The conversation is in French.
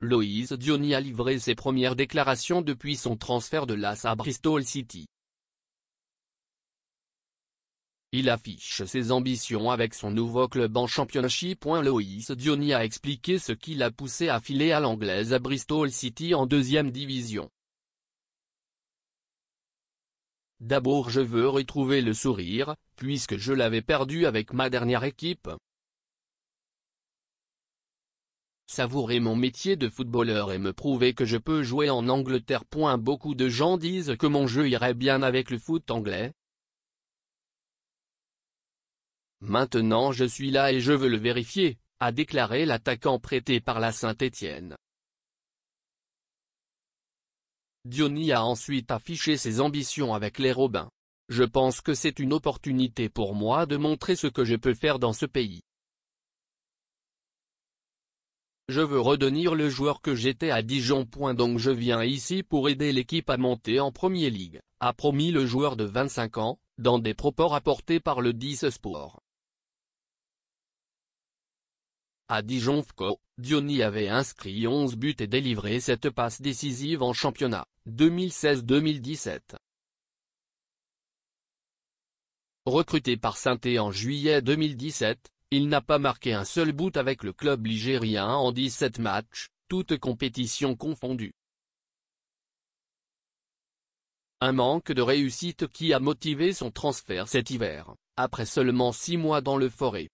Loïs Diony a livré ses premières déclarations depuis son transfert de l'AS à Bristol City. Il affiche ses ambitions avec son nouveau club en championship. Loïs Diony a expliqué ce qui l'a poussé à filer à l'anglaise à Bristol City en deuxième division. D'abord je veux retrouver le sourire, puisque je l'avais perdu avec ma dernière équipe. savourer mon métier de footballeur et me prouver que je peux jouer en Angleterre. Beaucoup de gens disent que mon jeu irait bien avec le foot anglais. Maintenant je suis là et je veux le vérifier, a déclaré l'attaquant prêté par la Saint-Étienne. Diony a ensuite affiché ses ambitions avec les Robins. Je pense que c'est une opportunité pour moi de montrer ce que je peux faire dans ce pays. Je veux redevenir le joueur que j'étais à Dijon. Donc je viens ici pour aider l'équipe à monter en Premier League, a promis le joueur de 25 ans, dans des propos rapportés par le 10 Sport. À Dijon FCO, Diony avait inscrit 11 buts et délivré cette passe décisive en championnat, 2016-2017. Recruté par Sainté en juillet 2017, il n'a pas marqué un seul bout avec le club ligérien en 17 matchs, toutes compétitions confondues. Un manque de réussite qui a motivé son transfert cet hiver, après seulement 6 mois dans le forêt.